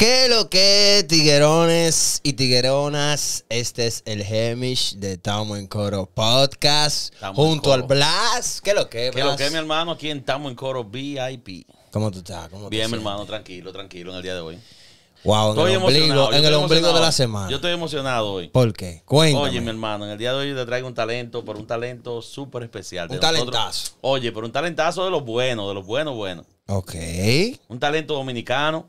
¿Qué lo que, tiguerones y tigueronas? Este es el Hemish de Tamo en Coro Podcast. junto al Blas. ¿Qué lo que, Blas? ¿Qué lo que, mi hermano? Aquí en Tamo en Coro VIP. ¿Cómo tú estás? Bien, mi hermano, tranquilo, tranquilo en el día de hoy. Wow, en estoy el ombligo, en el ombligo de la semana. Yo estoy emocionado hoy. ¿Por qué? Cuéntame. Oye, mi hermano, en el día de hoy te traigo un talento, por un talento súper especial. un talentazo. Oye, por un talentazo de los buenos, de los buenos, buenos. Ok. Un talento dominicano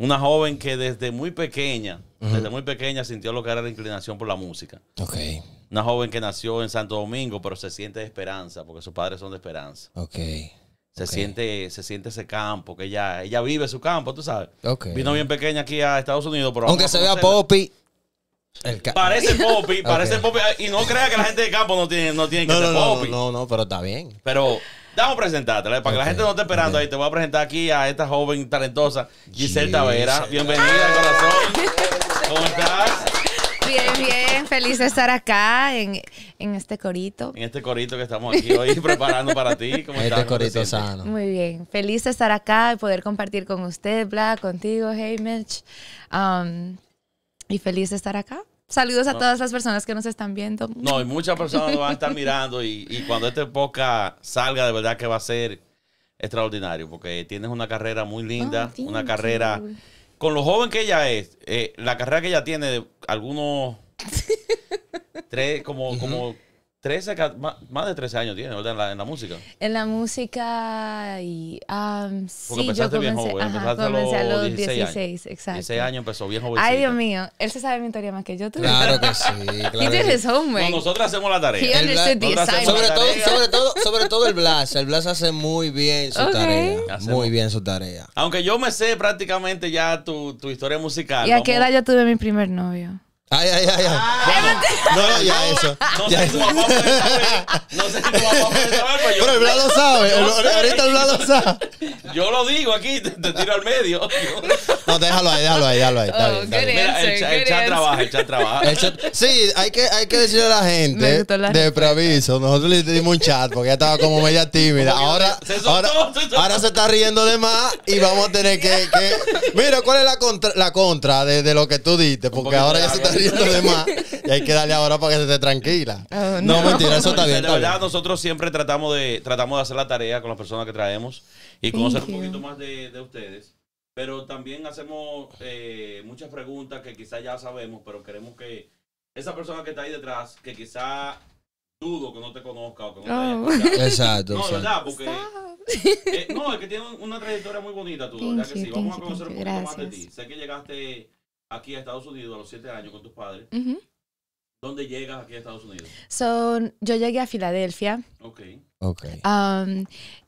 una joven que desde muy pequeña, desde muy pequeña sintió lo que era la inclinación por la música. Ok. Una joven que nació en Santo Domingo, pero se siente de esperanza, porque sus padres son de esperanza. Ok. Se, siente, se siente ese campo, que ella, ella vive su campo, tú sabes. Ok. Vino bien pequeña aquí a Estados Unidos, pero... Aunque se vea Poppy. parece Poppy, parece Poppy. Y no crea que la gente de campo no tiene, no tiene que ser Poppy. No, no, no, pero está bien. Pero Damos a presentarte para que la gente no esté esperando ahí. Te voy a presentar aquí a esta joven talentosa, Giselle Tavera. Bienvenida, al corazón. ¿Cómo estás? Bien, bien, feliz de estar acá en, este corito. En este corito que estamos aquí hoy preparando para ti. ¿Cómo este corito sano. Muy bien, feliz de estar acá y poder compartir con usted, Bla, contigo, hey Mitch. Um, y feliz de estar acá. Saludos a todas las personas que nos están viendo. No, y muchas personas nos van a estar mirando y, cuando este podcast salga, de verdad que va a ser extraordinario, porque tienes una carrera muy linda, oh, una carrera con lo joven que ella es, eh, la carrera que ella tiene, algunos tres, como, como 13, más de 13 años tiene, ¿verdad? En la, música. En la música y... Um, Porque sí, empezaste yo comencé, bien joven, ajá, comencé a los 16, exacto. 16 años empezó bien joven. Ay, Dios mío, él se sabe mi historia más que yo. ¿tú? Claro que sí. Claro Y did his nosotros hacemos la tarea. sobre, Todo, sobre, todo, sobre todo el Blas. El Blas hace muy bien su tarea. Muy bien su tarea. Aunque yo me sé prácticamente ya tu, tu historia musical. ¿Y a qué edad yo tuve mi primer novio? Ay, ay, ay, ay. no, no, ya eso. No ya sé tu papá puede saber. No sé si tu papá puede saber, pero el Vlad sabe. ahorita el Vlad sabe. Yo lo digo aquí, te, tiro al medio. No, déjalo ahí, déjalo ahí, déjalo ahí. Está bien, el, chat trabaja, el chat trabaja. sí, hay que, hay que decirle a la gente de preaviso. Nosotros le dimos un chat porque ya estaba como media tímida. Ahora se, ahora, se ahora se está riendo de más y vamos a tener que. Mira, ¿cuál es la contra, la contra de, lo que tú diste? Porque ahora ya se está riendo. Y hay que darle ahora para que se esté tranquila. Ah, no. mentira, eso está bien. de verdad, nosotros siempre tratamos de, tratamos de hacer la tarea con las personas que traemos y conocer un poquito más de, de ustedes. Pero también hacemos eh, muchas preguntas que quizás ya sabemos, pero queremos que esa persona que está ahí detrás, que quizás dudo que no te conozca o que no te haya oh. Exacto. No, ¿verdad? Porque. Eh, no, es que tiene una trayectoria muy bonita tú, ¿verdad? vamos a conocer un poquito más de ti. Sé que llegaste aquí a Estados Unidos a los siete años con tus padres. ¿Dónde llegas aquí a Estados Unidos? So, yo llegué a Filadelfia. Okay. Okay.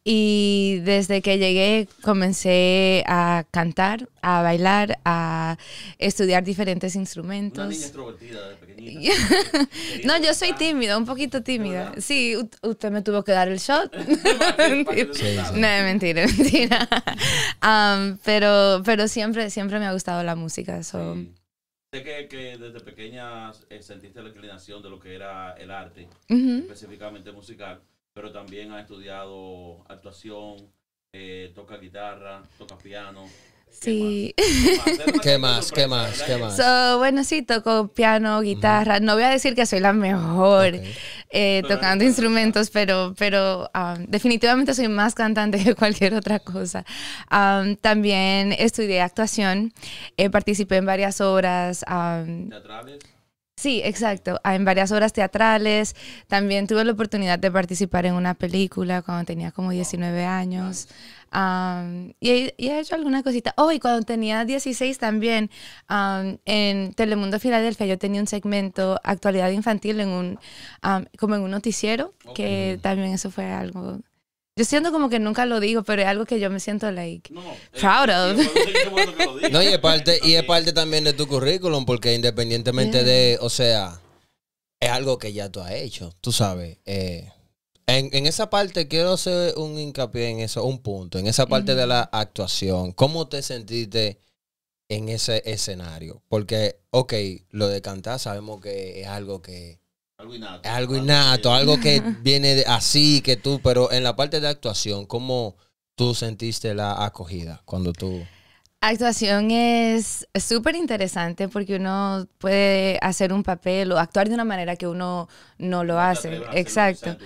y desde que llegué comencé a cantar, a bailar, a estudiar diferentes instrumentos. Una niña extrovertida de pequeñita. no, yo soy tímida, un poquito tímida. Sí, usted me tuvo que dar el shot. no, mentira, mentira. pero, pero siempre, siempre me ha gustado la música. Sé que, que, desde pequeña eh, sentiste la inclinación de lo que era el arte, específicamente musical pero también ha estudiado actuación, eh, toca guitarra, toca piano. Sí. ¿Qué más? ¿Qué más? So, bueno, sí, toco piano, guitarra. No voy a decir que soy la mejor eh, tocando instrumentos, pero, pero um, definitivamente soy más cantante que cualquier otra cosa. Um, también estudié actuación, eh, participé en varias obras. Um, ¿Teatrales? Sí, exacto. Ah, en varias obras teatrales. También tuve la oportunidad de participar en una película cuando tenía como 19 años. y, he hecho alguna cosita. Oh, y cuando tenía 16 también, en Telemundo Filadelfia, yo tenía un segmento Actualidad Infantil en un, como en un noticiero, que también eso fue algo yo siento como que nunca lo digo, pero es algo que yo me siento like eh, proud of. no, y es parte, y es parte también de tu currículum, porque independientemente de, o sea, es algo que ya tú has hecho, tú sabes. Eh, en, en, esa parte quiero hacer un hincapié en eso, un punto, en esa parte de la actuación. ¿Cómo te sentiste en ese escenario? Porque, ok, lo de cantar sabemos que es algo que algo innato. Algo innato, algo que viene así que tú, pero en la parte de actuación, ¿cómo tú sentiste la acogida cuando tú... Actuación es súper interesante porque uno puede hacer un papel o actuar de una manera que uno no lo hace. Exacto.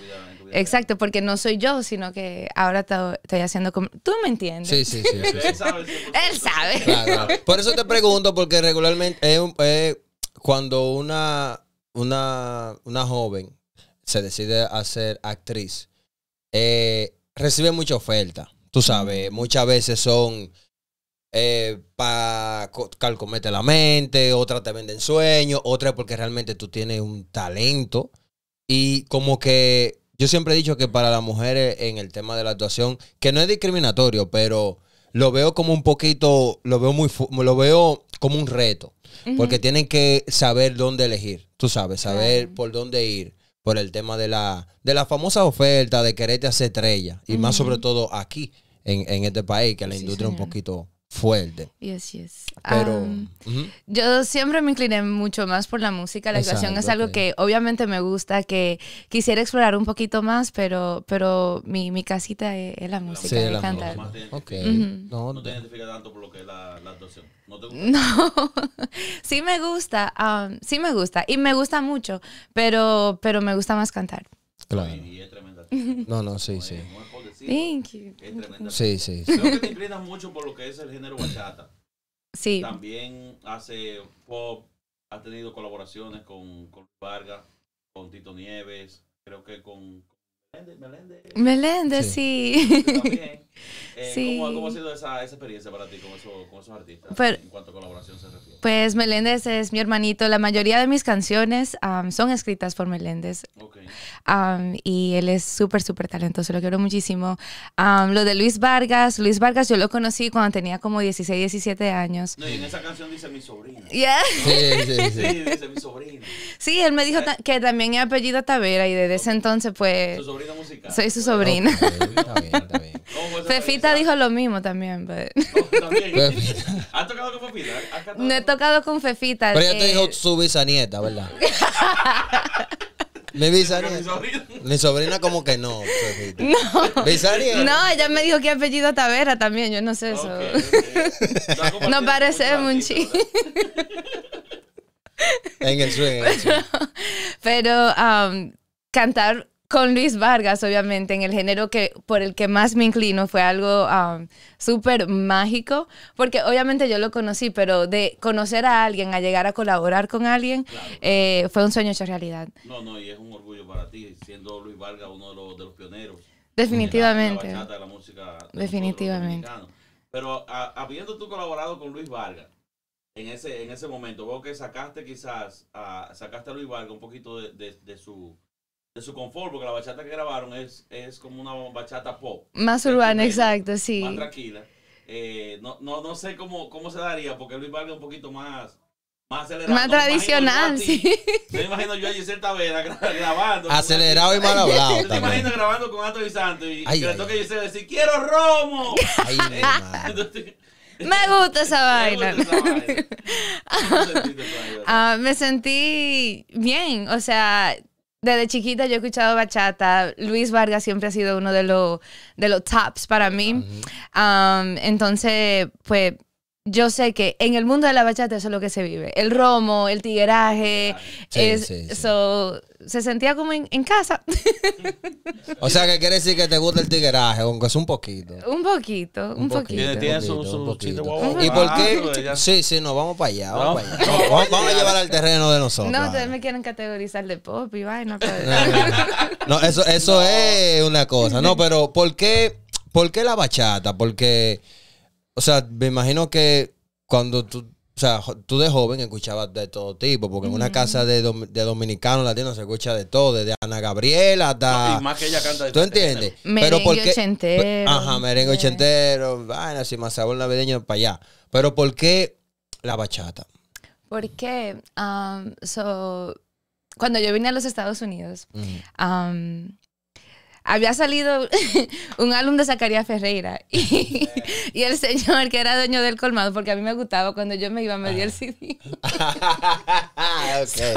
Exacto, porque no soy yo, sino que ahora estoy haciendo como... Tú me entiendes. Sí, sí, sí. Él sabe. Él sabe. Por eso te pregunto, porque regularmente cuando una una, una joven se decide a ser actriz, eh, recibe mucha oferta. Tú sabes, muchas veces son eh, para calcomete la mente, otra te venden sueños, otras porque realmente tú tienes un talento. Y como que yo siempre he dicho que para las mujeres en el tema de la actuación, que no es discriminatorio, pero lo veo como un poquito, lo veo muy, lo veo como un reto porque tienen que saber dónde elegir, tú sabes, saber por dónde ir, por el tema de la, de la famosa oferta de quererte hacer estrella, y más sobre todo aquí, en, este país, que la industria es un poquito fuerte. Y así Pero yo siempre me incliné mucho más por la música, la actuación es algo que obviamente me gusta, que quisiera explorar un poquito más, pero pero mi, mi casita es, la música, no, te identificas tanto por lo que es la, la actuación. ¿No sí me gusta, sí me gusta, y me gusta mucho, pero, pero me gusta más cantar. Claro. Y es tremenda. No, no, sí, sí. Thank you. Es tremenda. Sí, sí. Creo que te inclinas mucho por lo que es el género bachata. Sí. También hace pop, ha tenido colaboraciones con, con Vargas, con Tito Nieves, creo que con, Meléndez. Meléndez, sí. sí. Eh, ¿cómo, ha sido esa, experiencia para ti con, esos artistas pues, en cuanto a colaboración se refiere? Pues Meléndez es mi hermanito. La mayoría de mis canciones son escritas por Meléndez. y él es súper, súper talentoso. Lo quiero muchísimo. lo de Luis Vargas. Luis Vargas yo lo conocí cuando tenía como 16, 17 años. No, y en esa canción dice mi sobrina. Yeah. Sí, sí, sí, dice mi sobrina. Sí, él me dijo ah. que también he apellido Tavera y desde ese entonces pues... Soy su sobrina. Fefita dijo lo mismo también. Pues. ¿Has tocado con Fefita? No he tocado con Fefita. Pero ella te eh. dijo su bisanieta, ¿verdad? Mi bisanieta. Mi sobrina como que no. No. No, ella me dijo que apellido Tavera también. Yo no sé eso. No parece munchi. En el swing. Pero, um, cantar con Luis Vargas, obviamente, en el género que por el que más me inclino, fue algo um, súper mágico, porque obviamente yo lo conocí, pero de conocer a alguien, a llegar a colaborar con alguien, eh, fue un sueño hecho realidad. No, no, y es un orgullo para ti, siendo Luis Vargas uno de los, pioneros. Definitivamente. la, música Definitivamente. Pero habiendo tú colaborado con Luis Vargas, en ese, en ese momento, veo que sacaste quizás, a, sacaste a Luis Vargas un poquito de su de su confort, porque la bachata que grabaron es, es como una bachata pop. Más urbana, exacto, sí. Más tranquila. Eh, no, no, no sé cómo, cómo se daría, porque Luis Vargas es un poquito más... Más acelerado. Más tradicional, sí. Me imagino yo a Giselle Tavera grabando. Acelerado y mal hablado. Yo te imagino grabando con Anthony Santos y que le toque a Giselle decir, quiero romo. me gusta esa vaina. Ah, me sentí bien, o sea, desde chiquita yo he escuchado bachata. Luis Vargas siempre ha sido uno de los de los tops para mí. Um, entonces, pues yo sé que en el mundo de la bachata eso es lo que se vive. El romo, el tigueraje. Eso se sentía como en, casa. o sea, que quiere decir que te gusta el tigueraje, aunque es un poquito. Un poquito, un, poquito. ¿Y por qué? Sí, sí, no, vamos para allá. Vamos, para allá. vamos, a llevar al terreno de nosotros. No, ustedes me quieren categorizar de pop y vaina. no, eso, eso es una cosa. No, pero ¿por qué, por qué la bachata? Porque... O sea, me imagino que cuando tú, o sea, tú de joven escuchabas de todo tipo, porque en una casa de, dominicanos latinos se escucha de todo, desde Ana Gabriela hasta... y más que ella canta de ¿Tú este entiendes? Merengue Pero ochentero. Ajá, merengue ochentero, vaina, así más sabor navideño para allá. Pero ¿por qué la bachata? Porque, um, cuando yo vine a los Estados Unidos, había salido un álbum de Zacarías Ferreira y, el señor que era dueño del colmado, porque a mí me gustaba cuando yo me iba, a medir el ah. CD.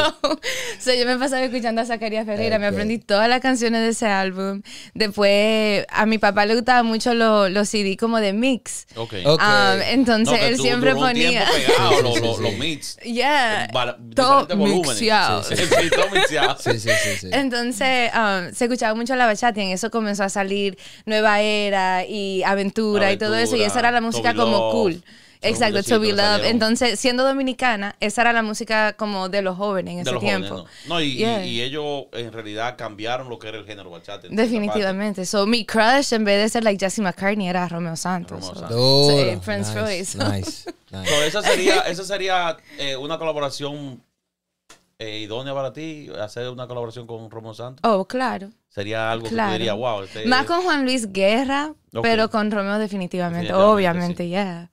okay. yo me pasaba escuchando a Zacarías Ferreira, me aprendí todas las canciones de ese álbum. Después, a mi papá le gustaban mucho los lo CD como de mix. Ah, entonces él siempre ponía. los mix. Todo mixeado. Sí, sí, sí. Entonces um, se escuchaba mucho la bachata eso comenzó a salir Nueva Era y Aventura, y todo eso, y esa era la música como cool. Exacto, To Be Love. Entonces, siendo dominicana, esa era la música como de los jóvenes en ese tiempo. no, y, ellos en realidad cambiaron lo que era el género bachata. Definitivamente. So, mi crush, en vez de ser like Jesse McCartney, era Romeo Santos. Eh, Prince Royce. esa sería, eh, una colaboración eh, idónea para ti hacer una colaboración con Romeo Santos? Oh, claro. Sería algo que sería wow. Este Más con Juan Luis Guerra, pero con Romeo definitivamente, obviamente, ya.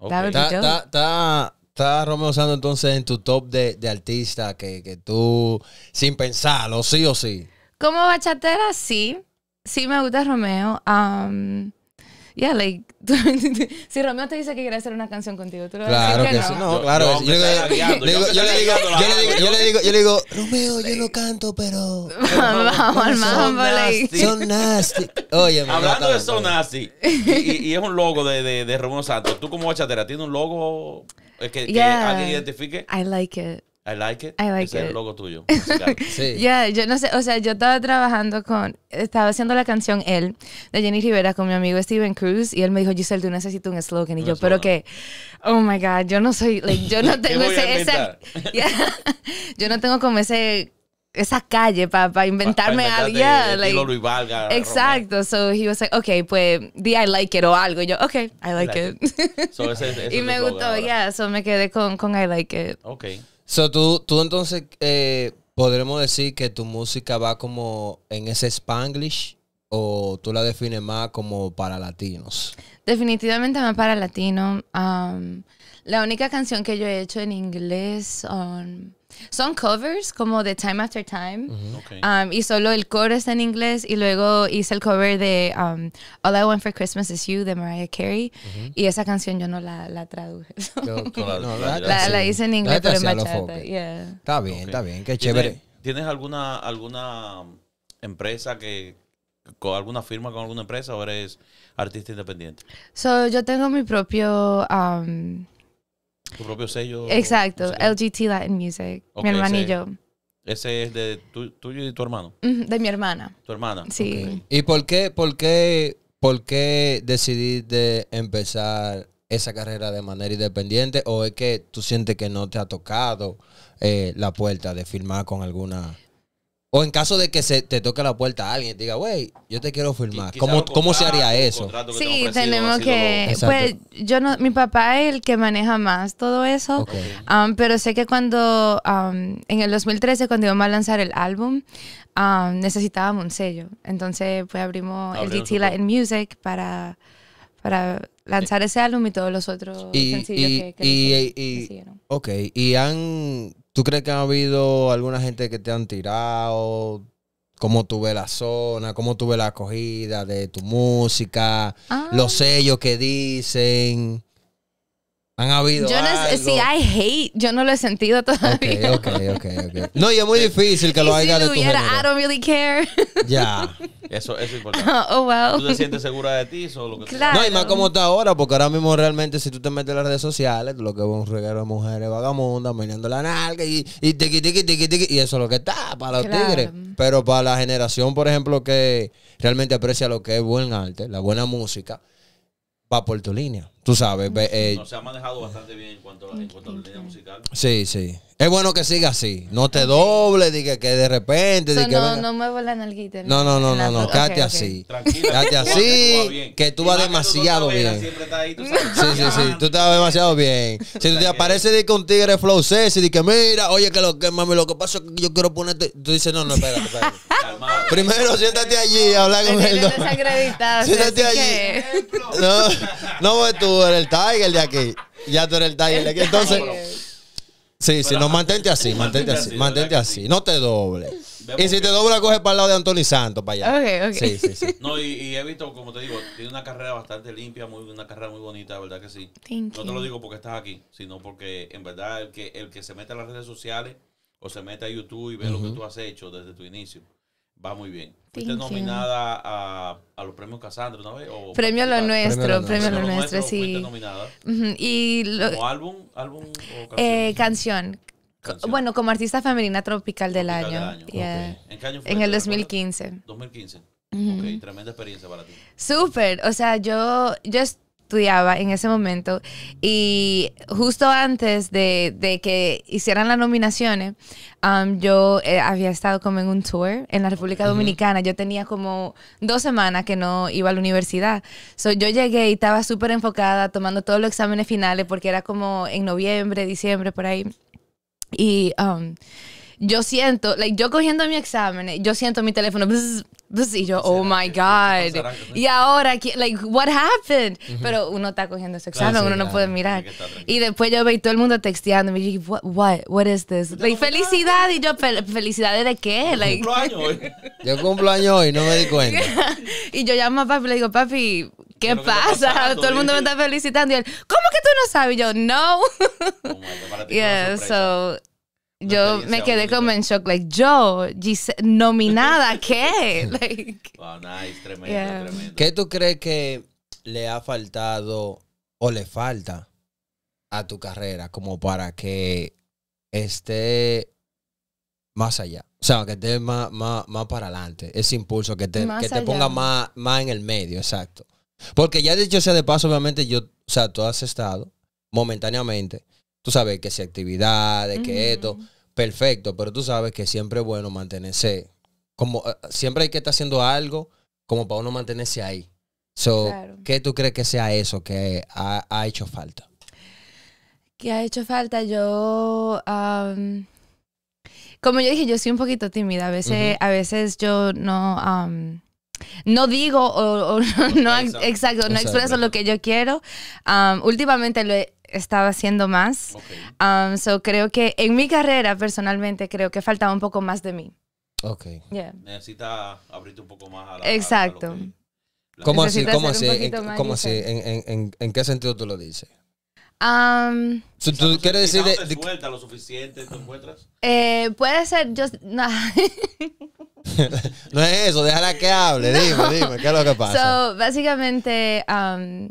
Yeah. Está Está Romeo Santos entonces en tu top de, artista que, tú, sin pensarlo, sí o sí. Como bachatera, sí. Sí me gusta Romeo. Um, like, si Romeo te dice que quiere hacer una canción contigo, tú le vas claro que, sí no? claro. Yo, yo le digo, yo le digo, Romeo, yo no canto, pero. Vamos al mambo, Son nasty. Oye, Hablando de son nasty, y, es un logo de, Romeo Santos. Tú como bachatera, ¿tienes un logo que, alguien identifique? I like it. I like it. I like Ese es el logo tuyo. sí. Ya, yeah, yo no sé, o sea, yo estaba trabajando con, estaba haciendo la canción Él de Jenny Rivera con mi amigo Steven Cruz y él me dijo, Giselle, tú necesito un slogan. Y yo, pero que, oh my God, yo no soy, like, yo no tengo ese, yo no tengo como ese esa calle para inventarme algo. exacto. So he was like, ok, pues di I like it o algo. Y yo, ok, I like, it. y me gustó, ya. Yeah, so me quedé con, con I like it. Ok tú, tú entonces eh, podremos decir que tu música va como en ese spanglish o tú la defines más como para latinos. Definitivamente más para latino. la única canción que yo he hecho en inglés son covers como de Time After Time. Um, y solo el coro está en inglés. Y luego hice el cover de um, All I Want for Christmas Is You de Mariah Carey. Y esa canción yo no la, la traduje. No, la, hice en inglés, pero en Está bien, está bien. Qué chévere. ¿Tienes, alguna, alguna um, empresa que con alguna firma con alguna empresa o eres artista independiente? So, yo tengo mi propio tu propio sello. Exacto, LGT Latin Music. mi hermanillo. Ese, es de tu, tuyo y de tu hermano. De mi hermana. Tu hermana. Sí. ¿Y por qué, por qué, por qué decidiste empezar esa carrera de manera independiente? ¿O es que tú sientes que no te ha tocado eh, la puerta de firmar con alguna o en caso de que se te toque la puerta a alguien y te diga, güey, yo te quiero firmar. ¿Cómo, ¿Cómo, se haría eso? Sí, tenemos que... Pues yo no, mi papá es el que maneja más todo eso, um, pero sé que cuando, um, en el 2013, cuando íbamos a lanzar el álbum, um, necesitábamos un sello. Entonces, pues abrimos, el DT Latin Music para, para lanzar eh. ese álbum y todos los otros y, sencillos que, que, y, Ok, y han ¿Tú crees que ha habido alguna gente que te han tirado? ¿Cómo tuve la zona? ¿Cómo tuve la acogida de tu música? Ah. Los sellos que dicen. Han habido. Yo no, algo? Si hay hate, yo no lo he sentido todavía. Ok, ok, ok. No, y es muy difícil que lo haya haga de tu tuviera, I don't really care. Ya. Yeah. Eso, eso es importante. oh, wow. ¿Tú te sientes segura de ti? Eso, lo que No, y más como está ahora, porque ahora mismo realmente si tú te metes en las redes sociales, lo que es un reguero de mujeres vagamundas, mirando la nalga y, y tiqui, tiqui, tiqui, tiqui, y eso es lo que está para los tigres. Pero para la generación, por ejemplo, que realmente aprecia lo que es buen arte, la buena música, va por tu línea. Tú sabes. Eh, no, se ha manejado bastante bien en cuanto a, en cuanto a la línea musical. Sí, sí. Es bueno que siga así. No te doble, diga que, que de repente. di que no, venga. no me volan No, no, no, no, no. Quédate así. Tranquila. Quédate así. Que tú vas demasiado bien. Sí, sí, sí. Tú te vas demasiado bien. Si tú te aparece de un tigre flow y Dice que mira, oye, que lo que mami, lo que pasa que yo quiero ponerte. Tú dices, no, no, Espera, espérate. Primero, siéntate allí, habla con él. Siéntate allí. No, no, pues tú eres el Tiger de aquí. Ya tú eres el Tiger de aquí. Entonces, sí, sí, no, mantente así, mantente así, mantente así. No te dobles. Y si te dobla, coge para el lado de Anthony Santos, para allá. Ok, ok Sí, sí, sí. No, y, he visto, como te digo, tiene una carrera bastante limpia, muy, una carrera muy bonita, ¿verdad que sí? no te lo digo porque estás aquí, sino porque en verdad el que, el que se mete a las redes sociales o se mete a YouTube y ve lo que tú has hecho desde tu inicio va muy bien. ¿Fuiste nominada a, los premios Casandra una vez? premio, lo nuestro, premio lo nuestro, sí. ¿Fuiste sí. nominada? y ¿Como álbum, álbum o eh, canción? Eh, canción. Bueno, como artista femenina tropical del año. ¿En qué año fue? En el 2015. 2015. Ok, tremenda experiencia para ti. Súper, o sea, yo, yo, estudiaba en ese momento y justo antes de, de que hicieran las nominaciones, um, yo eh, había estado como en un tour en la República Dominicana. Yo tenía como dos semanas que no iba a la universidad. yo llegué y estaba súper enfocada tomando todos los exámenes finales porque era como en noviembre, diciembre, por ahí. Y... Um, yo siento, like, yo cogiendo mi examen, yo siento mi teléfono, bzz, y yo, oh my God. Y ahora, like, what happened? Pero uno está cogiendo su ah, examen, uno no puede mirar. Y después yo veía todo el mundo texteando, me yo dije, what, what, what is this? Like, felicidad, y yo, ¿felicidades de qué? Like, cumpleaños hoy. yo hoy, no me di cuenta. y yo llamo a papi, le digo, papi, ¿qué pasa? Todo el mundo me está felicitando. Y él, ¿cómo que tú no sabes? yo, no. yeah, so, yo me quedé como en shock, like, yo, nominada, ¿qué? wow, nice, tremendo, ¿Qué tú crees que le ha faltado o le falta a tu carrera como para que esté más allá? O sea, que esté más, más, para adelante, ese impulso, que te, te ponga más, más en el medio, exacto. Porque ya dicho sea de paso, obviamente, yo, sea, tú has estado momentáneamente Tú sabes que si actividades, que esto, perfecto, pero tú sabes que siempre es bueno mantenerse, como eh, siempre hay que estar haciendo algo como para uno mantenerse ahí. So, ¿Qué tú crees que sea eso que ha, hecho falta? ¿Qué ha hecho falta yo... como yo dije, yo soy un poquito tímida. A veces, a veces yo no... no digo o, no, exacto, no expreso lo que yo quiero. últimamente lo he estaba haciendo más. Um, so creo que en mi carrera personalmente creo que faltaba un poco más de mí. Ok. Yeah. Necesita abrirte un poco más a la, Exacto. ¿Cómo así? ¿Cómo así? En, ¿Cómo así? ¿En, qué sentido tú lo dices? Um, ¿Tú, tú quieres decir de, de, suelta lo suficiente, ¿te encuentras? Eh, puede ser, yo... No. es eso, déjala que hable, dime, dime, ¿qué es lo que pasa? So, básicamente... Um,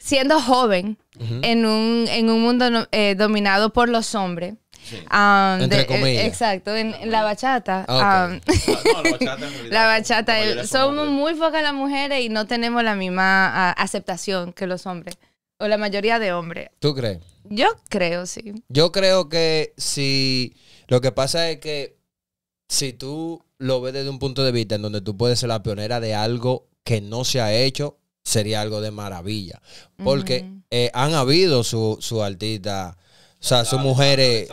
siendo joven en, un, en un mundo eh, dominado por los hombres. Eh, exacto, en, ah, la bachata. Ah, ah, la bachata, somos eh, muy pocas las mujeres y no tenemos la misma aceptación que los hombres, o la mayoría de hombres. ¿Tú crees? Yo creo, sí. Yo creo que si lo que pasa es que si tú lo ves desde un punto de vista en donde tú puedes ser la pionera de algo que no se ha hecho sería algo de maravilla. Porque eh, han habido su, su artista, o sea, sus mujeres,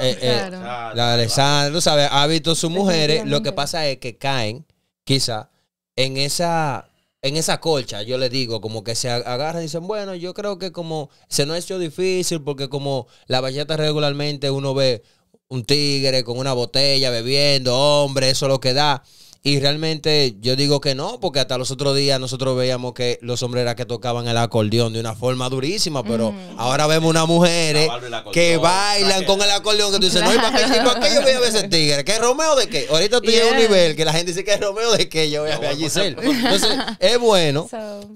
eh, eh, la Alessandra, ¿sabes? Ha visto sus mujeres, lo que pasa es que caen, quizá, en esa... En esa colcha, yo le digo, como que se agarra y dicen, bueno, yo creo que como se nos ha hecho difícil porque como la bachata regularmente uno ve un tigre con una botella bebiendo, hombre, eso lo que da. Y realmente yo digo que no, porque hasta los otros días nosotros veíamos que los hombres eran que tocaban el acordeón de una forma durísima, pero ahora vemos unas mujeres eh, que bailan con el acordeón que tú dices, no, ¿y para qué, yo voy a ver ese tigre? ¿Qué Romeo de qué? Ahorita tú yeah. un nivel que la gente dice que es Romeo de qué, yo voy a ver a Giselle. Entonces, es bueno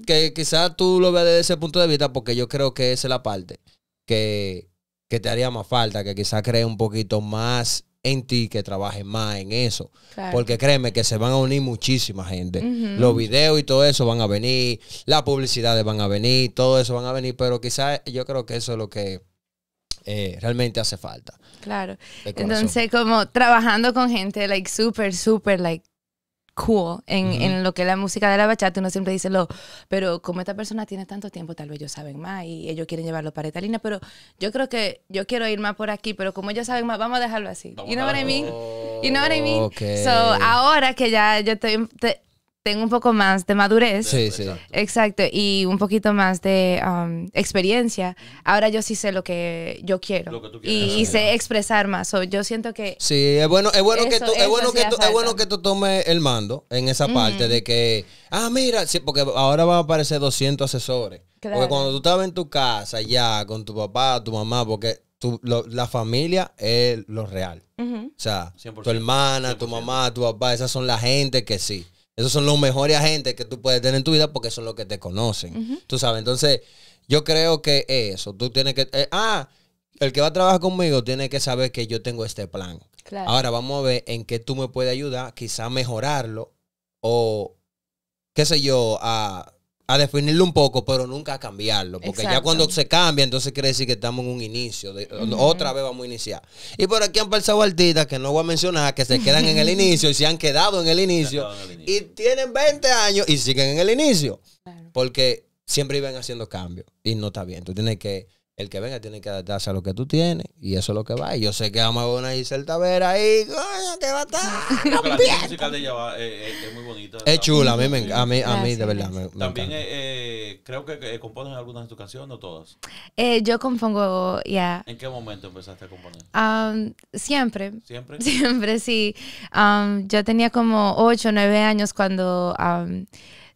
que quizás tú lo veas desde ese punto de vista, porque yo creo que esa es la parte que, que te haría más falta, que quizás crees un poquito más en ti, que trabajes más en eso. Porque créeme que se van a unir muchísima gente. Los videos y todo eso van a venir, las publicidades van a venir, todo eso van a venir, pero quizás yo creo que eso es lo que eh, realmente hace falta. Claro. Entonces, como trabajando con gente, like, super súper, like, cool en, lo que es la música de la bachata. Uno siempre dice, lo, pero como esta persona tiene tanto tiempo, tal vez ellos saben más y ellos quieren llevarlo para esta línea. Pero yo creo que yo quiero ir más por aquí, pero como ellos saben más, vamos a dejarlo así. y you know what I mean? You know what I mean? So, ahora que ya yo estoy, tengo un poco más de madurez. Sí, sí. Exacto. Y un poquito más de um, experiencia. Ahora yo sí sé lo que yo quiero. y, sé expresar más. yo siento que. Sí, es bueno, bueno, que, tú, es bueno, que, bueno que tú tomes el mando en esa parte de que. Ah, mira, sí, porque ahora van a aparecer 200 asesores. Porque cuando tú estabas en tu casa ya con tu papá, tu mamá, porque tu, la familia es lo real. O sea, tu hermana, tu mamá, tu papá, esas son la gente que sí. Esos son los mejores agentes que tú puedes tener en tu vida porque son los que te conocen. Tú sabes, entonces yo creo que eso, tú tienes que... Eh, ah, el que va a trabajar conmigo tiene que saber que yo tengo este plan. Ahora vamos a ver en qué tú me puedes ayudar, quizá mejorarlo o, qué sé yo, a a definirlo un poco, pero nunca a cambiarlo. Porque ya cuando se cambia, entonces quiere decir que estamos en un inicio. De, Otra vez vamos a iniciar. Y por aquí han pasado artistas que no voy a mencionar, que se quedan en el inicio y se han quedado en el inicio. Y tienen 20 años y siguen en el inicio. Porque siempre iban haciendo cambios. Y no está bien. Tú tienes que el que venga tiene que adaptarse a lo que tú tienes y eso es lo que va. Y yo sé que vamos a ver una ahí, coño, te va a estar. la música musical de ella eh, eh, es muy bonita. Es chula, a mí, a mí, de verdad. Me, También eh, creo que compones algunas de tus canciones, no todas. yo compongo, ya. Yeah. ¿En qué momento empezaste a componer? siempre. ¿Siempre? Siempre, sí. yo tenía como 8 o 9 años cuando.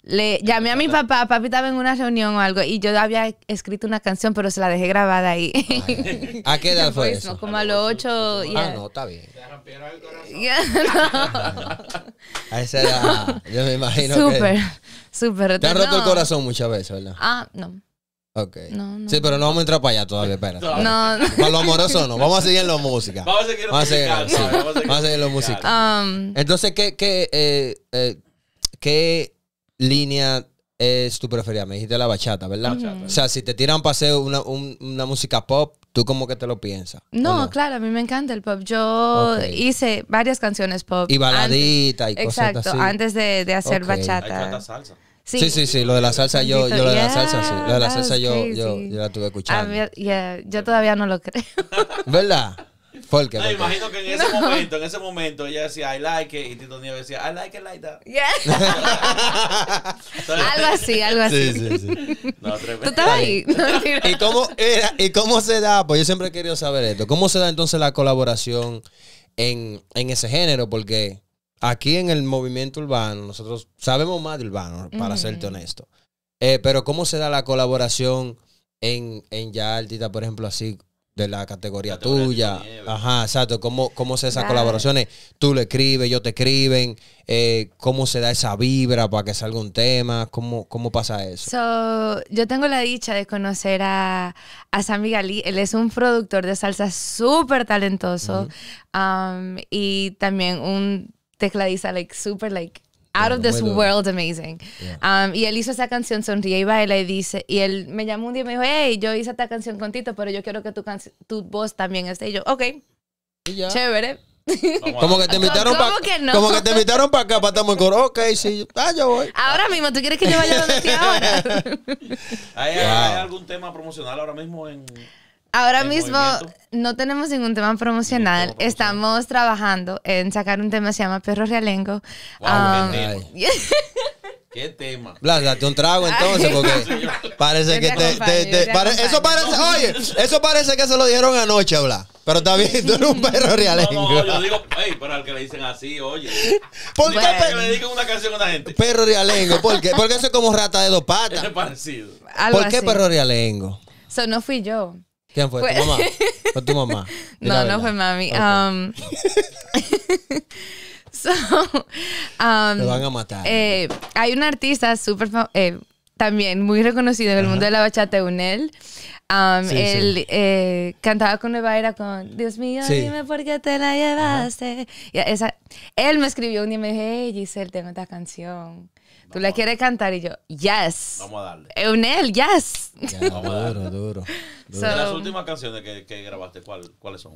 Le llamé a mi papá, papi estaba en una reunión o algo y yo había escrito una canción, pero se la dejé grabada ahí. ¿A qué edad fue pues, eso? Como a los ocho. Ah, no, está bien. Te rompieron el corazón. no. A esa edad, yo me imagino súper, que... Súper, Te han roto el corazón muchas veces, ¿verdad? Ah, no. Ok. No, no. Sí, pero no vamos a entrar para allá todavía, espera. No, no. Para lo amoroso no. Vamos a seguir en lo música. Vamos a seguir en lo música. Vamos a seguir en lo música. Um, Entonces, ¿qué, qué, eh, eh, qué línea es tu preferida? Me dijiste la bachata, ¿verdad? O sea, si te tiran para hacer una, música pop, ¿tú como que te lo piensas? No, claro, a mí me encanta el pop. Yo hice varias canciones pop. Y baladita y cosas Exacto, antes de, hacer bachata. Sí. sí. sí, lo de la salsa, yo, yo lo de la salsa, sí. Lo de la salsa yo, yo, la tuve escuchando. yo todavía no lo creo. ¿Verdad? No, imagino que en ese momento, en ese momento, ella decía, I like it, y Tito Nieves decía, I like it like that. algo así, algo así. Sí, sí, sí. No, ¿Tú estabas ahí? ¿Y, cómo era, ¿Y cómo se da? Pues yo siempre he querido saber esto. ¿Cómo se da entonces la colaboración en, en ese género? Porque aquí en el movimiento urbano, nosotros sabemos más de urbano, para serte honesto. Eh, pero ¿cómo se da la colaboración en, en ya por ejemplo, así de la categoría, tuya. Ajá, exacto. ¿Cómo, cómo se esas colaboraciones? Tú le escribes, yo te escriben. Eh, ¿Cómo se da esa vibra para que salga un tema? ¿Cómo, cómo pasa eso? yo tengo la dicha de conocer a, a San Él es un productor de salsa súper talentoso um, y también un tecladista like, súper like, Out of this world amazing. Um, y él hizo esa canción, Sonríe y Baila, y dice, y él me llamó un día y me dijo, hey, yo hice esta canción contigo, pero yo quiero que tu, tu voz también esté. Y yo, ok, chévere. Como que te invitaron para no? Como que te invitaron para acá, para estar muy coro. Ok, sí, ah, yo voy. Ahora mismo, ¿tú quieres que yo vaya donde ti ahora? ¿Hay, algún tema promocional ahora mismo en, Ahora mismo no tenemos ningún tema promocional. Estamos trabajando en sacar un tema que se llama Perro Realengo. Ah, ¿qué, tema? ¿Qué tema? un trago entonces, porque parece que te, eso parece, oye, eso parece que se lo dijeron anoche, Blas. Pero está bien, tú eres un perro realengo. No, yo digo, hey, pero al que le dicen así, oye. ¿Por qué le dedican una canción a la gente? Perro realengo, ¿por qué? Porque eso es como rata de dos patas. ¿Por qué perro realengo? Eso no fui yo. ¿Quién fue? ¿Tu mamá? ¿Fue tu mamá? No, no fue mami. Um, um, van a matar. Eh, hay un artista súper eh, también muy reconocido en el mundo de la bachata, Unel. Um, él eh, cantaba con Nueva Era con Dios mío, dime por qué te la llevaste. él me escribió un día y me dijo, hey Giselle, tengo esta canción. Tú la quieres cantar y yo, yes. Vamos a darle. Eunel, eh, yes. vamos a darle. duro, duro. las últimas canciones que, grabaste, ¿cuáles son?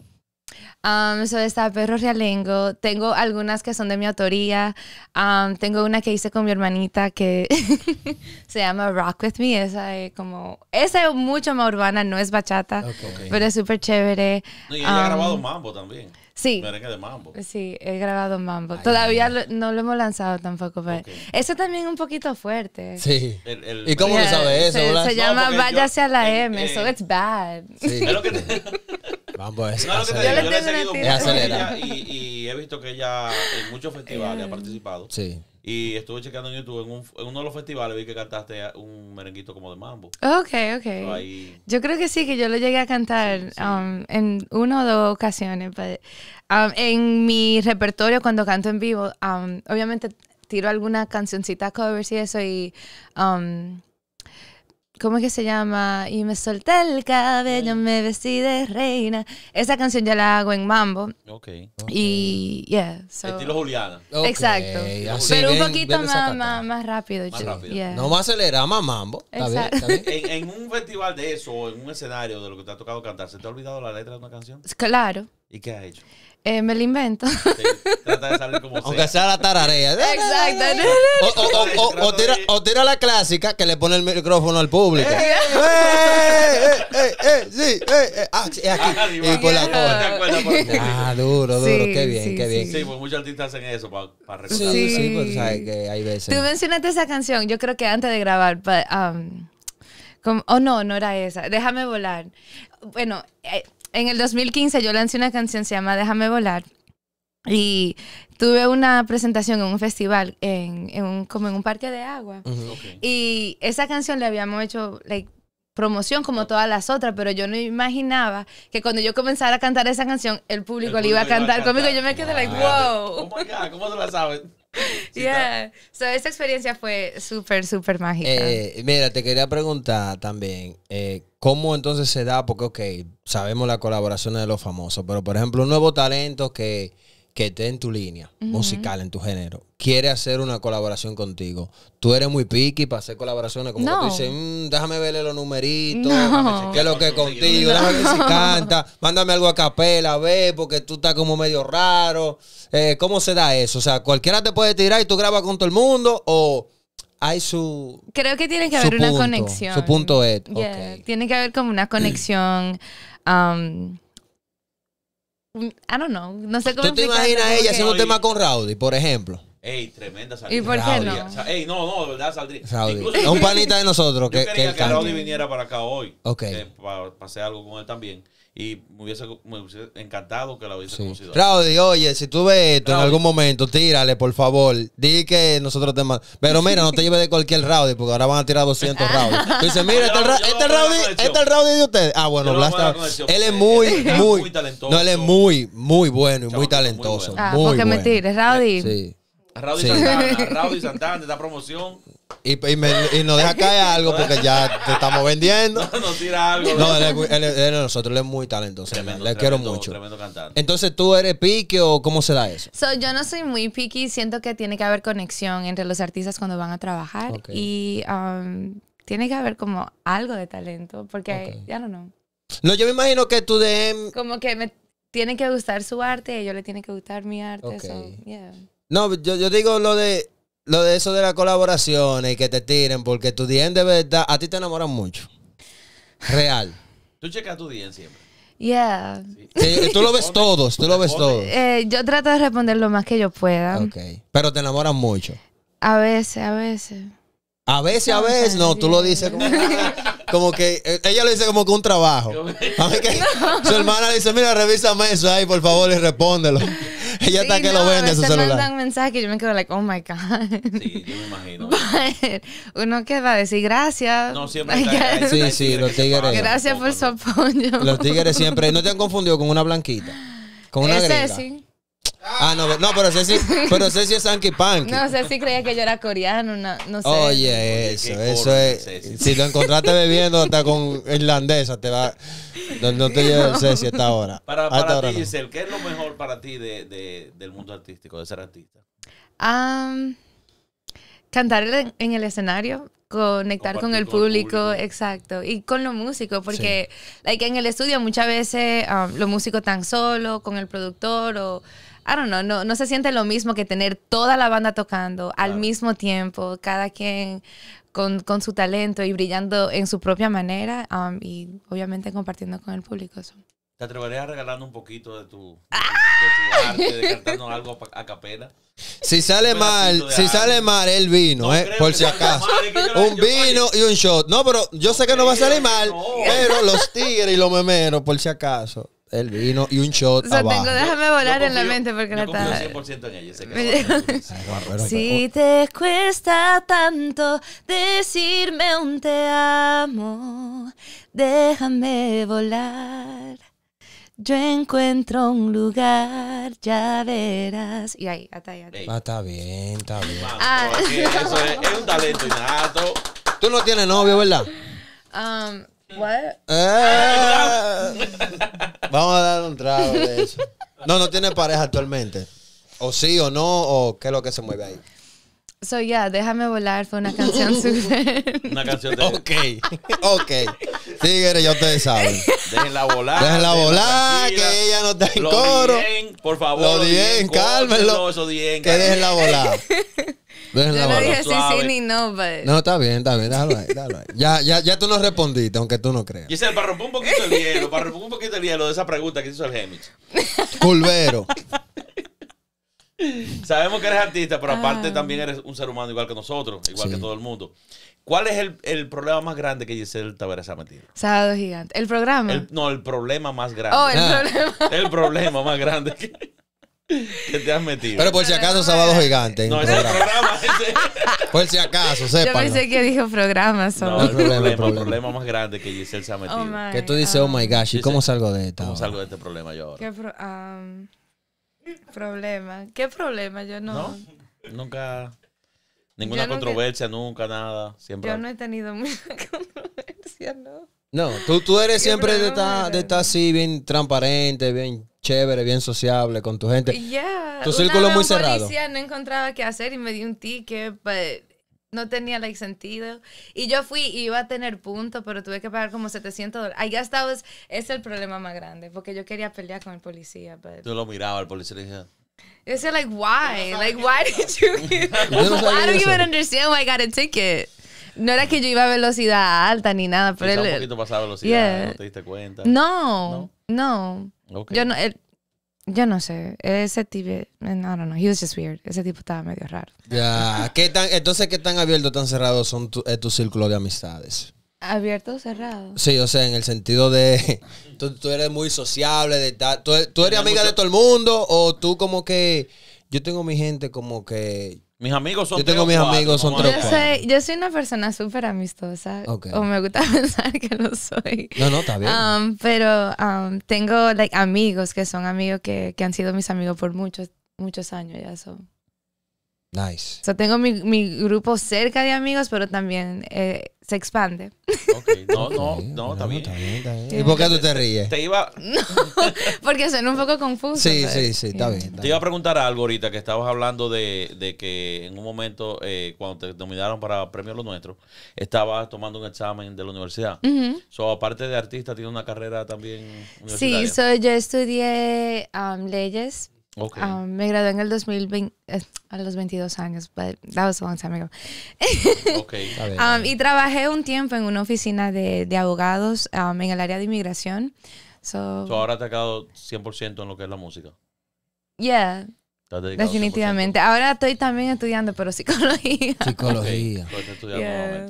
Um, so está Perro Realengo. Tengo algunas que son de mi autoría. Um, tengo una que hice con mi hermanita que se llama Rock With Me. Esa es como. Esa es mucho más urbana, no es bachata. Pero es súper chévere. y ella ha um, grabado mambo también. Sí. he grabado mambo. Todavía no lo hemos lanzado tampoco. Eso también es un poquito fuerte. Sí. ¿Y cómo lo sabe eso? Se, llama Vaya Váyase la M, so eh, it's bad. Sí. Es lo Mambo es. yo le he seguido y, he visto que ella en muchos festivales ha eh, participado. Sí. Y estuve checando en YouTube, en, uno de los festivales vi que cantaste un merenguito como de mambo. Ok, ok. Yo creo que sí, que yo lo llegué a cantar um, en una o dos ocasiones. Um, en mi repertorio cuando canto en vivo, um, obviamente tiro alguna cancioncita covers y eso y... Um, ¿Cómo es que se llama? Y me solté el cabello, me vestí de reina. Esa canción ya la hago en mambo. Ok. Y, yeah. Estilo Juliana. Exacto. Pero un poquito más, más, más rápido. Más rápido. No más acelerado más mambo. Exacto. En, en un festival de eso o en un escenario de lo que te ha tocado cantar, ¿se te ha olvidado la letra de una canción? Claro. ¿Y qué has hecho? Eh, me lo invento. Sí, trata de salir como Aunque sea. la tararea. Exacto. o, o, o, o, tira, o tira la clásica que le pone el micrófono al público. ¡Eh, eh, eh, eh, sí, eh, Ah, sí, aquí. y por la cola. Ah, duro, duro. Sí, qué bien, qué bien. Sí, pues muchos artistas hacen eso para pa recordar. Sí, sí, pues que hay veces. Tú mencionaste esa canción, yo creo que antes de grabar, um, oh no, no era esa. Déjame volar. Bueno, eh, en el 2015 yo lancé una canción, se llama Déjame volar. Y tuve una presentación en un festival, como en un parque de agua. Y esa canción le habíamos hecho promoción como todas las otras, pero yo no imaginaba que cuando yo comenzara a cantar esa canción, el público, le iba a cantar, conmigo. Yo me quedé wow. like, wow. Oh ¿cómo tú la sabes? yeah. So, esa experiencia fue súper, súper mágica. Eh, mira, te quería preguntar también, eh, ¿cómo entonces se da? Porque, ok, sabemos la colaboración de los famosos, pero por ejemplo, un nuevo talento que que esté en tu línea musical, en tu género, quiere hacer una colaboración contigo, tú eres muy piqui para hacer colaboraciones, como que tú mm, déjame verle los numeritos, qué es lo que es contigo, déjame ver si canta, mándame algo a capela, ve, porque tú estás como medio raro. Eh, ¿Cómo se da eso? O sea, cualquiera te puede tirar y tú grabas con todo el mundo o hay su. Creo que tiene que haber una conexión. Su punto es. Tiene que haber como una conexión. Um, I don't know. No sé cómo ¿Tú te imaginas a ella haciendo un tema con Rowdy, por ejemplo? Ey, tremenda salida. ¿Y por qué no? ey, no, no, de verdad saldría. Rowdy. un panita de nosotros. yo que, quería que, Rowdy viniera para acá hoy. Ok. para, para algo con él también y me hubiese, encantado que la hubiese conocido. Raudy, oye, si tú ves esto en algún momento, tírale, por favor. Di que nosotros te mandamos. Pero mira, no te lleves de cualquier Raudy, porque ahora van a tirar 200 Raudy. dice mira, este, este, es este Raudy, este de ustedes. Ah, bueno, Blasta. Él es muy, muy, talentoso. No, él es muy, muy bueno y muy talentoso. Ah, muy ah, porque bueno. me tires, Raudy. Sí. Raudy Santana, Raudy Santana, de esta promoción. Y, nos deja caer algo porque ya te estamos vendiendo. No, tira algo. No, él, nosotros él es muy talentoso. le quiero mucho. Tremendo cantante. Entonces, ¿tú eres pique o cómo se da eso? yo no soy muy picky. Siento que tiene que haber conexión entre los artistas cuando van a trabajar. Y um, tiene que haber como algo de talento. Porque, ya no no No, yo me imagino que tú de... Como que me tiene que gustar su arte. Y yo le tiene que gustar mi arte. No, yo digo lo de lo de eso de las colaboraciones y que te tiren, porque tu DM de verdad, a ti te enamoran mucho. Real. Tú checas tu DM siempre. Yeah. tú lo ves todo tú lo ves todo eh, yo trato de responder lo más que yo pueda. Ok. Pero te enamoran mucho. A veces, a veces. A veces, a veces. No, tú lo dices como. como que eh, ella lo dice como que un trabajo. que su hermana dice, mira, revísame eso ahí, por favor, y respóndelo. Ella está que lo vende a su celular. mandan mensajes y yo me quedo like, oh my God. Sí, yo me imagino. uno que va a decir gracias. No, siempre Sí, sí, los tigres. Gracias por su apoyo. Los tigres siempre. ¿No te han confundido con una blanquita? Con una Ese, Ah, no, no, pero Ceci, pero Ceci es Anki Punk. No, Ceci creía que yo era coreano, no, sé. Oye, eso, eso es. Si lo encontraste bebiendo hasta con irlandesa, te va. No, te lleva el Ceci hasta ahora. Para, para ti, Giselle, ¿qué es lo mejor para ti de, de, del mundo artístico, de ser artista? cantar en el escenario, conectar con el público, exacto, y con los músicos, porque hay que en el estudio muchas veces um, los músicos están solos, con el productor o I don't know, no, no se siente lo mismo que tener toda la banda tocando al mismo tiempo, cada quien con, con, su talento y brillando en su propia manera um, y obviamente compartiendo con el público. eso. ¿Te atreverías a regalar un poquito de tu, de tu, ¡Ah! arte, de cantarnos algo a, capela? Si sale mal, si sale mal el vino, eh, por si acaso. un vino y un shot. No, pero yo sé que no va a salir mal, pero los tigres y los memeros, por si acaso el vino y un shot. Tengo, déjame volar en la mente porque la está. 100% si te cuesta tanto decirme un te amo, déjame volar. Yo encuentro un lugar, ya verás. Y ahí, hasta ahí. ahí. Ah, está bien, está bien. Ah, eso es, es, un talento innato. Tú no tienes novio, ¿verdad? Um, What? Eh. vamos a dar un trago de eso. No, no tiene pareja actualmente. O sí o no, o qué es lo que se mueve ahí. So, yeah, Déjame Volar fue una canción suya Una canción de... Ok, ok. eres, ya ustedes saben. Déjenla volar. Déjenla volar, que ella no está en lo coro. Bien, por favor. Lo dien, cálmenlo. que déjenla volar. Yo no dije sí, sí ni no, but... No, está bien, está bien, déjalo ahí, déjalo ahí. Ya, ya, ya tú no respondiste, aunque tú no creas. Giselle, para romper un poquito el hielo, para romper un poquito el hielo de esa pregunta que hizo el Hemich. Pulvero. Sabemos que eres artista, pero aparte ah. también eres un ser humano igual que nosotros, igual que todo el mundo. ¿Cuál es el, el, problema más grande que Giselle Tavera se ha metido? Sábado Gigante. ¿El programa? no, el problema más grande. Oh, el ah. problema. El problema más grande. Que que te has metido. Pero por si acaso, sábado gigante. Por si acaso, sepa. Yo pensé que dijo programa solo. No, el problema, más grande que Giselle se ha oh metido. que tú dices, oh my gosh, ¿y cómo salgo de esto? ¿Cómo salgo de este problema yo ahora? ¿Qué um, problema? ¿Qué problema? Yo no. Nunca. Ninguna controversia, nunca, nada. Siempre. Yo no he tenido mucha controversia, no. No, tú, tú eres siempre de estar de así, bien transparente, bien chévere, bien sociable con tu gente. Tu círculo muy cerrado. Policía, no encontraba qué hacer y me dio un ticket, pero pues, no tenía like, sentido. Y yo fui, iba a tener punto pero tuve que pagar como 700 dólares. Ahí estaba, es el problema más grande, porque yo quería pelear con el policía. Pero... Pues. Tú lo miraba al policía y Yo decía, like, why? Like, why did you... I don't even understand why I got a ticket. No era que yo iba a velocidad alta ni nada, pero... un poquito velocidad, no te diste cuenta. no. no. Yo no, yo no sé, ese tipo, no, no, no, he was just weird. Ese tipo estaba medio raro. Ya, ¿Qué tan, entonces, ¿qué tan abierto tan cerrado son tu, eh, tu círculo de amistades? Abierto o cerrado. Sí, o sea, en el sentido de. Tú, eres muy sociable, de Tú, eres amiga de todo el mundo, o tú como que. Yo tengo mi gente como que. Mis amigos son Yo tengo mis amigos, son tres. Yo soy, yo soy una persona súper amistosa. O me gusta pensar que lo soy. No, no, está bien. Um, pero um, tengo like, amigos que son amigos que, que, han sido mis amigos por muchos, muchos años ya. son Nice. So, tengo mi, grupo cerca de amigos, pero también eh, se expande. No, no, no, también. ¿Y por qué tú te ríes? Te iba... No, porque suena un poco confuso. Sí, sí, sí, está bien. te iba a preguntar algo ahorita, que estabas hablando de, que en un momento, eh, cuando te nominaron para Premio Los Nuestros, estabas tomando un examen de la universidad. aparte de artista, tiene una carrera también universitaria. Sí, yo estudié um, leyes Okay. Ah, me gradué en el 2020, eh, a los 22 años, but that was a long time ago. okay, um, y trabajé un tiempo en una oficina de, abogados um, en el área de inmigración. So, ahora te has 100% en lo que es la música. Yeah. Definitivamente. Ahora estoy también estudiando, pero psicología. Psicología.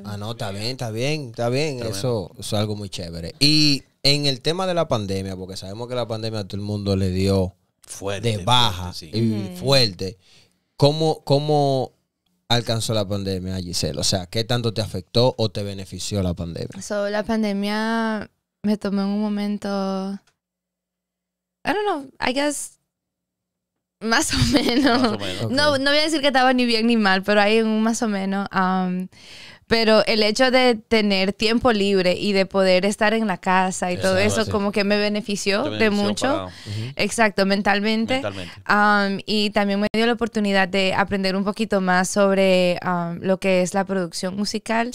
Ah, no, está bien, está bien, está eso, bien. eso es algo muy chévere. Y en el tema de la pandemia, porque sabemos que la pandemia a todo el mundo le dio fuerte, de baja y fuerte. ¿Cómo, alcanzó la pandemia, Giselle? O sea, ¿qué tanto te afectó o te benefició la pandemia? So, la pandemia me tomó en un momento. I don't know, I guess. Más o menos. No, no voy a decir que estaba ni bien ni mal, pero hay un más o menos. Um, pero el hecho de tener tiempo libre y de poder estar en la casa y todo eso, como que me benefició, de mucho. Exacto, mentalmente. y también me dio la oportunidad de aprender un poquito más sobre lo que es la producción musical.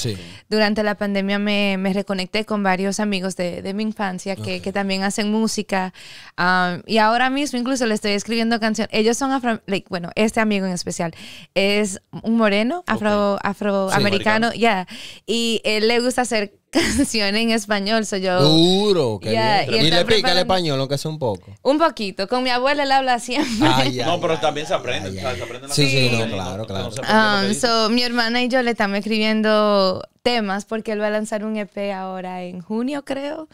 Durante la pandemia me, me, reconecté con varios amigos de, de mi infancia que, que, también hacen música. y ahora mismo incluso le estoy escribiendo canciones. Ellos son afro, bueno, este amigo en especial es un moreno, afro, afroamericano yeah. Y él le gusta hacer canciones en español, soy yo. Duro, Y, le pica el español, aunque sea un poco. Un poquito. Con mi abuela él habla siempre. Ah, no, pero también se aprende. sí, sí, claro, claro. Ah, mi hermana y yo le estamos escribiendo temas porque él va a lanzar un EP ahora en junio, creo.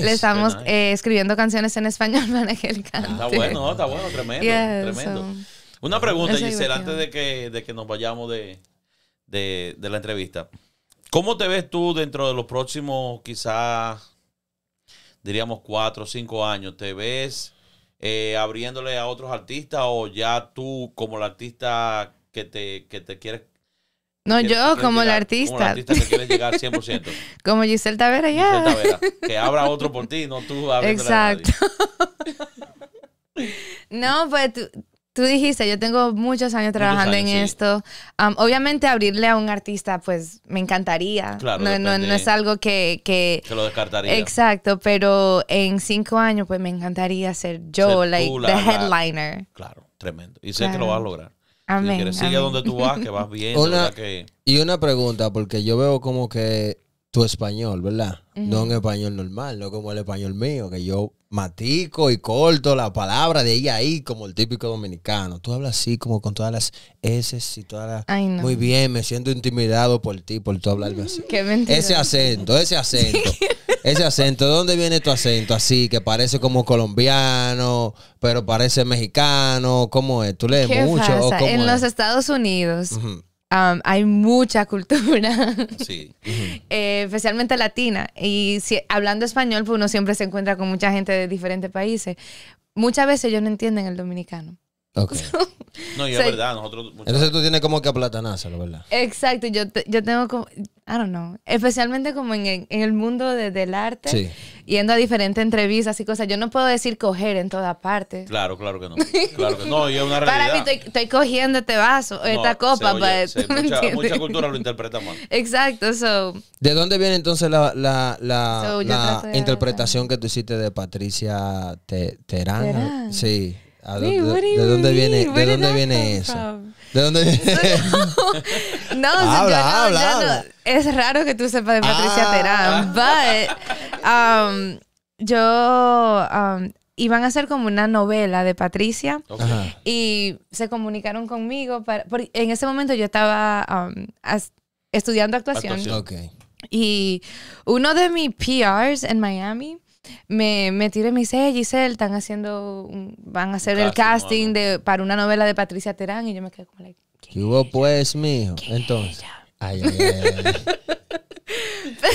le estamos eh, escribiendo canciones en español para que él Está bueno, está bueno, tremendo, tremendo. Una pregunta, Giselle, antes de que nos vayamos de, de, la entrevista. ¿Cómo te ves tú dentro de los próximos, quizás, diríamos, cuatro o cinco años? ¿Te ves eh, abriéndole a otros artistas o ya tú como el artista que te, que te quieres... No, yo como el artista. Como artista que llegar 100%. como Giselle Tavera ya. Giselle que abra otro por ti, no tú Exacto. no, pues tú, tú dijiste, yo tengo muchos años trabajando en esto. obviamente abrirle a un artista, pues me encantaría. no, es algo que, que... Se lo descartaría. Exacto, pero en cinco años, pues me encantaría ser yo, like, la, the headliner. claro, tremendo. Y sé que lo vas a lograr. Amén. Si sigue donde tú vas, que vas bien. Y una pregunta, porque yo veo como que tu español, ¿verdad? No un español normal, no como el español mío, que yo matico y corto la palabra de ella ahí, como el típico dominicano. Tú hablas así, como con todas las S y todas las. Muy bien, me siento intimidado por ti, por tú hablarme así. Qué mentira. Ese acento, ese acento. ese acento, ¿de dónde viene tu acento? Así, que parece como colombiano, pero parece mexicano. ¿Cómo es? ¿Tú lees mucho? en los Estados Unidos hay mucha cultura, eh, especialmente latina. Y si, hablando español, pues uno siempre se encuentra con mucha gente de diferentes países. Muchas veces ellos no entienden el dominicano. no, y es verdad, nosotros... Entonces tú tienes como que aplatanazo, la ¿verdad? Exacto, yo, yo tengo como... I don't know. Especialmente como en el, en el mundo del arte, yendo a diferentes entrevistas y cosas. Yo no puedo decir coger en todas partes. Claro, claro que no. Claro que no, y es una realidad. Para mí estoy, cogiendo este vaso, esta copa. Pues, mucha, cultura lo interpreta mal. Exacto. So. ¿De dónde viene entonces la, la, la, interpretación que tú hiciste de Patricia Terán. Sí. ¿De dónde viene, ¿de dónde viene eso? ¿De dónde viene no, habla, no, No. Es raro que tú sepas de Patricia ah. Terán, but um, yo um, iban a hacer como una novela de Patricia y se comunicaron conmigo. en ese momento yo estaba um, estudiando actuación. Y uno de mis PRs en Miami me, me tiré y me dice, Giselle, están haciendo, van a hacer el casting de, para una novela de Patricia Terán. Y yo me quedé como, like, ¿qué hubo pues, mijo? Entonces. Ay,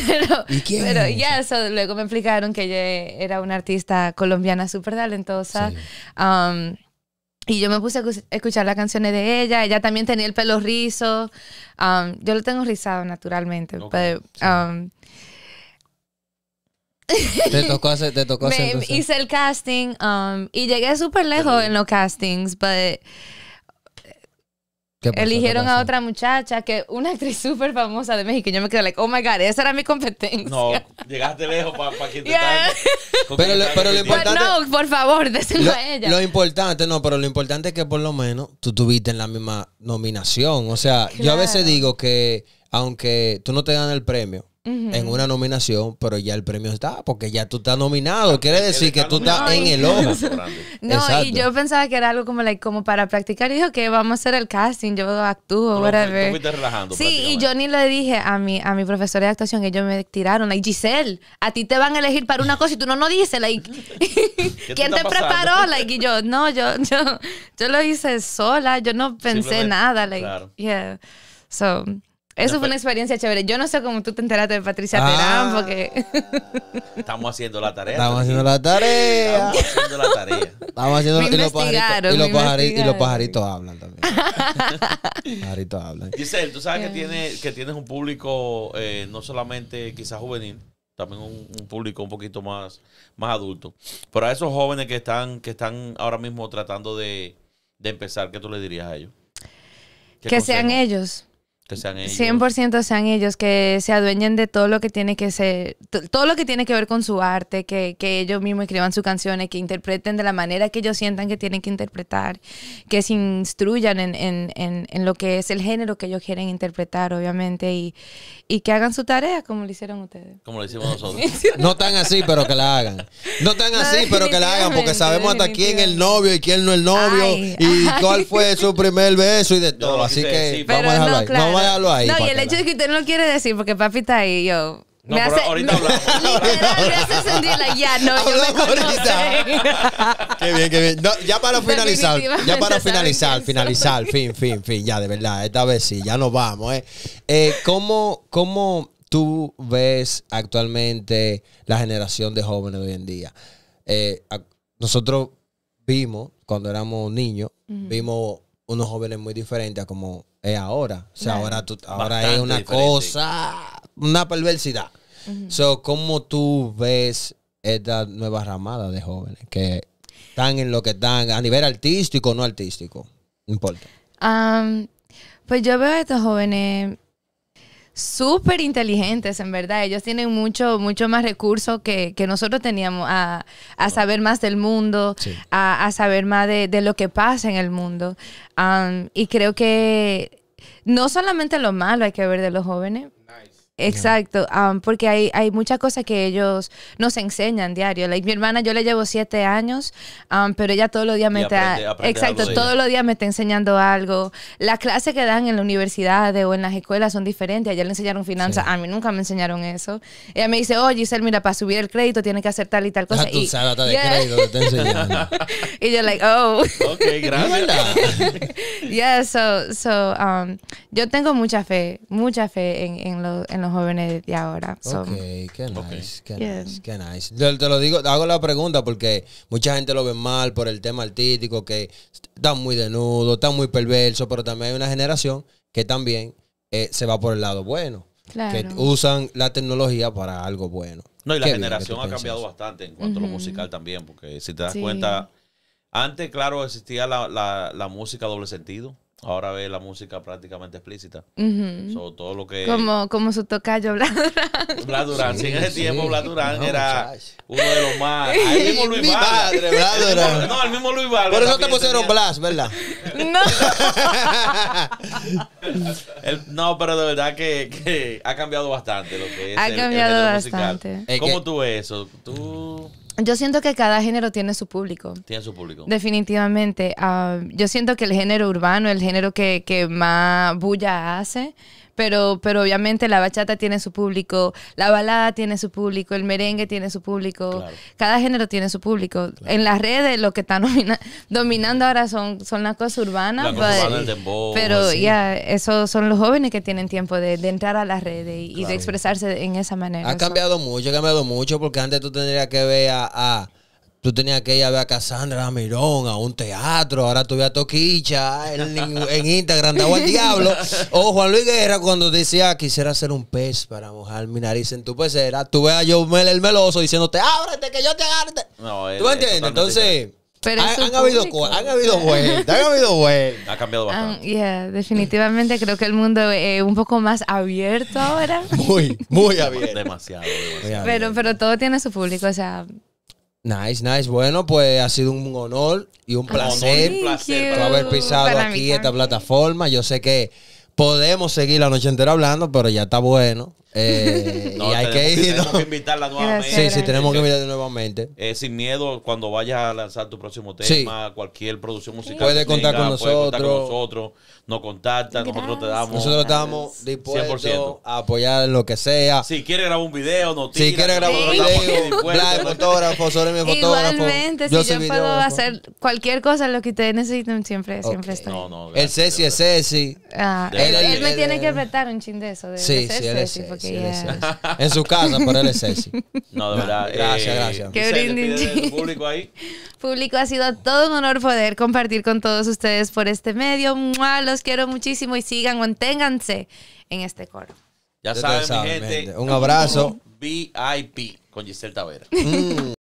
pero, pero ya, eso luego me explicaron que ella era una artista colombiana súper talentosa. Um, y yo me puse a escuchar las canciones de ella. Ella también tenía el pelo rizo. Um, yo lo tengo rizado naturalmente. pero, um, te tocó hacer, te tocó hacer. hice el casting um, y llegué súper lejos en los castings, pero eligieron a otra muchacha que una actriz súper famosa de México. Y yo me quedé like, oh my god, esa era mi competencia. No, llegaste lejos para que Pero, lo, pero importante. no, por favor, déselo a ella. Lo importante, no, pero lo importante es que por lo menos tú tuviste en la misma nominación. O sea, yo a veces digo que aunque tú no te ganes el premio, en una nominación, pero ya el premio está, porque ya tú estás nominado. Quiere decir que tú estás en el ojo. no, y yo pensaba que era algo como, like, como para practicar. dijo que vamos a hacer el casting, yo actúo, whatever. sí, y yo ni le dije a mi, a mi profesora de actuación, ellos me tiraron, like, Giselle, a ti te van a elegir para una cosa y tú no nos dices, like, ¿quién te, preparó? Like, y yo, no, yo, yo, yo lo hice sola, yo no pensé nada, like, claro. yeah. So, eso fue una experiencia chévere. Yo no sé cómo tú te enteraste de Patricia ah. Terán, porque. Estamos haciendo la tarea. Estamos haciendo la tarea. Estamos haciendo la tarea. Estamos haciendo y, los pajaritos, y, los pajaritos, los pajaritos hablan también. pajaritos hablan. Giselle, tú sabes que, eh. tiene, que tienes un público eh, no solamente quizás juvenil, también un, público un poquito más, más adulto. Pero a esos jóvenes que están, que están ahora mismo tratando de, de empezar, ¿qué tú le dirías a ellos? Que sean ellos 100% sean ellos, que se adueñen de todo lo que tiene que ser, todo lo que tiene que ver con su arte, que, ellos mismos escriban sus canciones, que interpreten de la manera que ellos sientan que tienen que interpretar, que se instruyan en, en, en, lo que es el género que ellos quieren interpretar, obviamente, y, que hagan su tarea como lo hicieron ustedes. Como lo hicimos nosotros. no tan así, pero que la hagan. No tan así, pero que la hagan, porque sabemos hasta quién es el novio y quién no es el novio, y cuál fue su primer beso y de todo. Así que, vamos a dejarlo ahí. No, y el hecho de que usted no lo quiere decir porque papi está ahí, yo. No, ahorita ya, no, Hablamos qué bien, qué bien. ya para finalizar, ya para finalizar, finalizar, fin, fin, fin, ya, de verdad, esta vez sí, ya nos vamos, ¿eh? eh cómo, cómo tú ves actualmente la generación de jóvenes hoy en día? Eh, nosotros vimos, cuando éramos niños, vimos unos jóvenes muy diferentes como es ahora. O sea, ahora, tú, ahora es una cosa, una perversidad. So, ¿cómo tú ves esta nueva ramada de jóvenes que están en lo que están a nivel artístico o no artístico? No importa. pues yo veo a estos jóvenes súper inteligentes, en verdad. Ellos tienen mucho, mucho más recursos que, nosotros teníamos a, saber más del mundo, a, saber más de, lo que pasa en el mundo. y creo que no solamente lo malo hay que ver de los jóvenes, Exacto, porque hay, hay muchas cosas que ellos nos enseñan diario. Like, mi hermana, yo le llevo siete años, pero ella todos los días me está... Exacto, todos los días me está enseñando algo. Las clases que dan en la universidad o en las escuelas son diferentes. Ayer le enseñaron finanzas, a mí nunca me enseñaron eso. Ella me dice, oh, Giselle, mira, para subir el crédito tiene que hacer tal y tal cosa. y, de y yo like, oh. Ok, gracias. so, um, yo tengo mucha fe, mucha fe en, en, jóvenes de ahora. qué nice, Te, lo digo, hago la pregunta porque mucha gente lo ve mal por el tema artístico, que está muy desnudo Está muy perverso, pero también hay una generación que también eh, se va por el lado bueno. Que usan la tecnología para algo bueno. No, y la generación ha cambiado bastante en cuanto a lo musical también, porque si te das cuenta, antes, claro, existía la, la música doble sentido ahora ve la música prácticamente explícita. todo lo que... Como, como su tocayo Blas Durán. Blas Durán, sí, en ese tiempo Blas Durán era uno de los más... El mismo Luis Mi No, el mismo Luis Por eso te pusieron Blas, ¿verdad? No. no, pero de verdad que, que, ha cambiado bastante lo que es ha el, cambiado bastante. Musical. ¿Cómo tú ves eso? Tú... Yo siento que cada género tiene su público. Tiene su público. Definitivamente. Ah, yo siento que el género urbano, el género que, que más bulla hace, pero, pero obviamente la bachata tiene su público, la balada tiene su público, el merengue tiene su público, cada género tiene su público. En las redes lo que están dominando ahora son, son las cosas urbanas, pues. pero ya, esos son los jóvenes que tienen tiempo de, entrar a las redes y, de expresarse en esa manera. Ha cambiado mucho, ha cambiado mucho, porque antes tú tendrías que ver a Tú tenías que ir a ver a Cassandra Mirón a un teatro, ahora tú ves a Toquicha ah, en, Instagram, daba el diablo. O Juan Luis Guerra cuando decía, quisiera hacer un pez para mojar mi nariz en tu pecera. Tú ves a me el meloso diciéndote, ábrete, que yo te agarte. ¿Tú me entiendes? Entonces... han, habido han vueltas, han habido vueltas. Ha cambiado um, bastante. definitivamente creo que el mundo es eh, un poco más abierto ahora. muy, muy abierto. demasiado, demasiado. Pero, pero todo tiene su público, o sea, Nice, nice. Bueno, pues ha sido un honor y un ah, placer, haber pisado aquí esta plataforma. Yo sé que podemos seguir la noche entera hablando, pero ya está bueno. Eh, y hay que ir. Tenemos que invitarla nuevamente. sí, sí, tenemos que invitarla nuevamente. Eh, sin miedo, cuando vayas a lanzar tu próximo tema, cualquier producción musical. Puede contar, con nosotros. Nos contacta, nosotros te damos. Nosotros estamos dispuestos a apoyar lo que sea. Si quiere grabar un video, nos Si quiere grabar un video, de fotógrafo, sobre mi fotógrafo. Igualmente, yo si yo puedo hacer cualquier cosa, lo que ustedes necesiten siempre, siempre está. No, no, el Ceci es Ceci. Ah, él, me tiene que apretar un chin de eso. De sí, sí, es Ceci. En su casa, por el es No, de verdad. Gracias, eh, gracias. que brindis. Público ahí. Público, ha sido todo un honor poder compartir con todos ustedes por este medio. Los quiero muchísimo y sigan, manténganse en este coro. Ya, saben, mi gente. Un abrazo. VIP con Giselle Tavera. Mm.